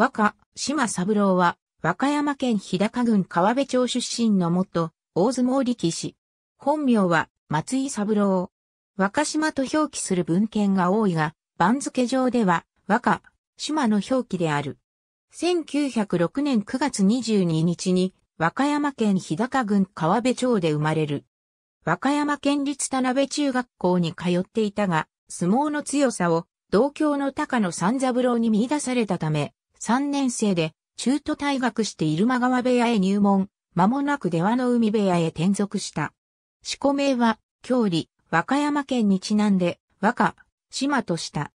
和歌、島三郎は、和歌山県日高郡川辺町出身の元、大相撲力士。本名は、松井三郎。和歌島と表記する文献が多いが、番付上では、和歌、島の表記である。1906年9月22日に、和歌山県日高郡川辺町で生まれる。和歌山県立田辺中学校に通っていたが、相撲の強さを、同郷の高野三三郎に見出されたため、3年生で中途退学して入間川部屋へ入門、間もなく出羽の海部屋へ転属した。四股名は、郷里、和歌山県にちなんで、和歌、島とした。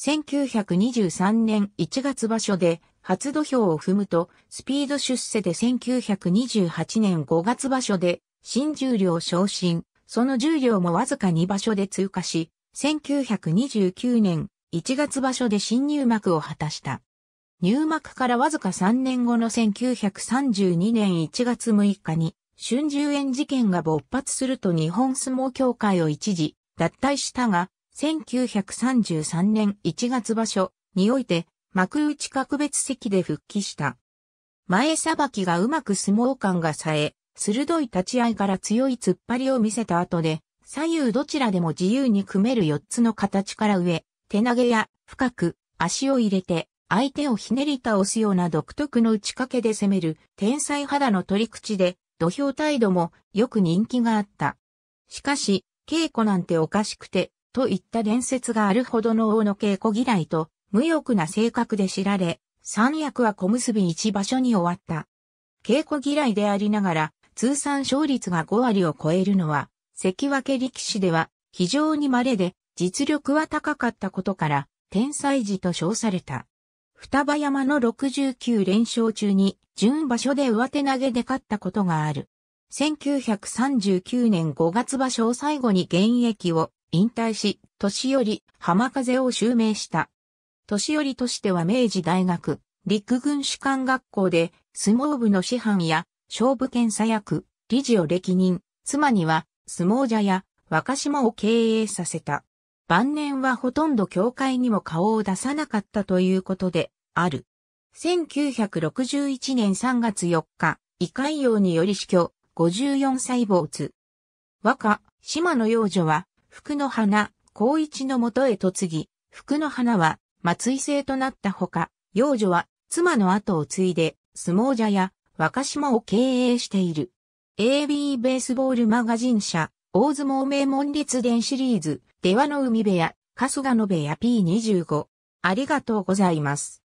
1923年1月場所で、初土俵を踏むと、スピード出世で1928年5月場所で、新重量昇進、その重量もわずか2場所で通過し、1929年1月場所で新入幕を果たした。入幕からわずか3年後の1932年1月6日に、春秋園事件が勃発すると日本相撲協会を一時、脱退したが、1933年1月場所において、幕内格別席で復帰した。前さばきがうまく相撲感がさえ、鋭い立ち合いから強い突っ張りを見せた後で、左右どちらでも自由に組める4つの形から上、手投げや深く足を入れて相手をひねり倒すような独特の打ち掛けで攻める天才肌の取り口で土俵態度もよく人気があった。しかし、稽古なんておかしくて、といった伝説があるほどの王の稽古嫌いと無欲な性格で知られ、三役は小結び一場所に終わった。稽古嫌いでありながら、通算勝率が5割を超えるのは、関脇力士では非常に稀で、実力は高かったことから、天才児と称された。双葉山の69連勝中に、準場所で上手投げで勝ったことがある。1939年5月場所を最後に現役を引退し、年寄り浜風を襲名した。年寄りとしては明治大学、陸軍士官学校で相撲部の師範や勝負検査役、理事を歴任、妻には相撲者や若島を経営させた。晩年はほとんど教会にも顔を出さなかったということで、ある。1961年3月4日、異界用により死去、54歳没。和若、島の幼女は、福の花、高一のもとへ嫁ぎ、福の花は、松井星となったほか、幼女は、妻の後を継いで、相撲者や、若島を経営している。AB ベースボールマガジン社、大相撲名門立伝シリーズ、出羽の海部屋、春日野部屋 P25。ありがとうございます。